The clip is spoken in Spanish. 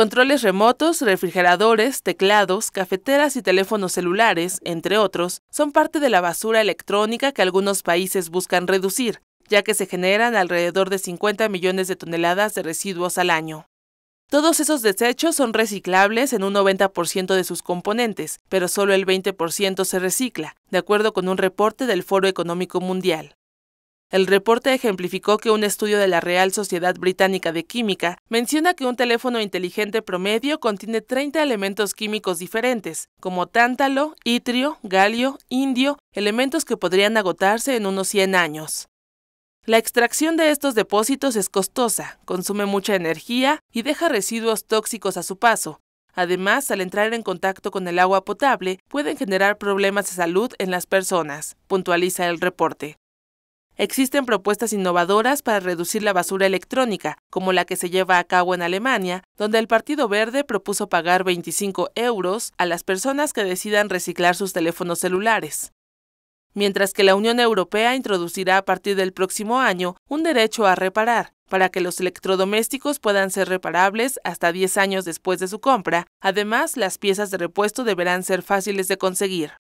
controles remotos, refrigeradores, teclados, cafeteras y teléfonos celulares, entre otros, son parte de la basura electrónica que algunos países buscan reducir, ya que se generan alrededor de 50 millones de toneladas de residuos al año. Todos esos desechos son reciclables en un 90% de sus componentes, pero solo el 20% se recicla, de acuerdo con un reporte del Foro Económico Mundial. El reporte ejemplificó que un estudio de la Real Sociedad Británica de Química menciona que un teléfono inteligente promedio contiene 30 elementos químicos diferentes, como tántalo, itrio, galio, indio, elementos que podrían agotarse en unos 100 años. La extracción de estos depósitos es costosa, consume mucha energía y deja residuos tóxicos a su paso. Además, al entrar en contacto con el agua potable, pueden generar problemas de salud en las personas, puntualiza el reporte. Existen propuestas innovadoras para reducir la basura electrónica, como la que se lleva a cabo en Alemania, donde el Partido Verde propuso pagar 25 euros a las personas que decidan reciclar sus teléfonos celulares. Mientras que la Unión Europea introducirá a partir del próximo año un derecho a reparar, para que los electrodomésticos puedan ser reparables hasta 10 años después de su compra. Además, las piezas de repuesto deberán ser fáciles de conseguir.